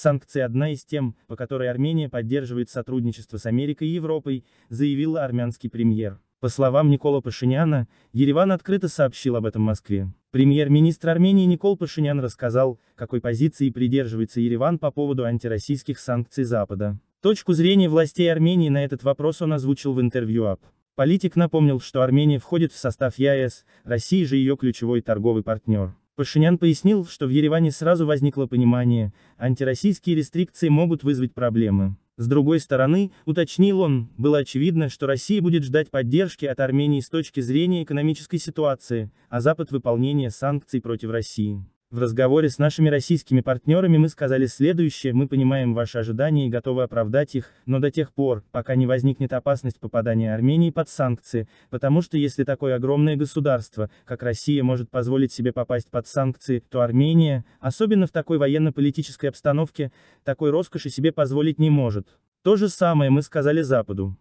Санкции – одна из тем, по которой Армения поддерживает сотрудничество с Америкой и Европой, заявил армянский премьер. По словам Никола Пашиняна, Ереван открыто сообщил об этом Москве. Премьер-министр Армении Никол Пашинян рассказал, какой позиции придерживается Ереван по поводу антироссийских санкций Запада. Точку зрения властей Армении на этот вопрос он озвучил в интервью АП. Политик напомнил, что Армения входит в состав ЕАЭС, Россия же ее ключевой торговый партнер. Пашинян пояснил, что в Ереване сразу возникло понимание, антироссийские рестрикции могут вызвать проблемы. С другой стороны, уточнил он, было очевидно, что Россия будет ждать поддержки от Армении с точки зрения экономической ситуации, а Запад выполнения санкций против России. В разговоре с нашими российскими партнерами мы сказали следующее, мы понимаем ваши ожидания и готовы оправдать их, но до тех пор, пока не возникнет опасность попадания Армении под санкции, потому что если такое огромное государство, как Россия может позволить себе попасть под санкции, то Армения, особенно в такой военно-политической обстановке, такой роскоши себе позволить не может. То же самое мы сказали Западу.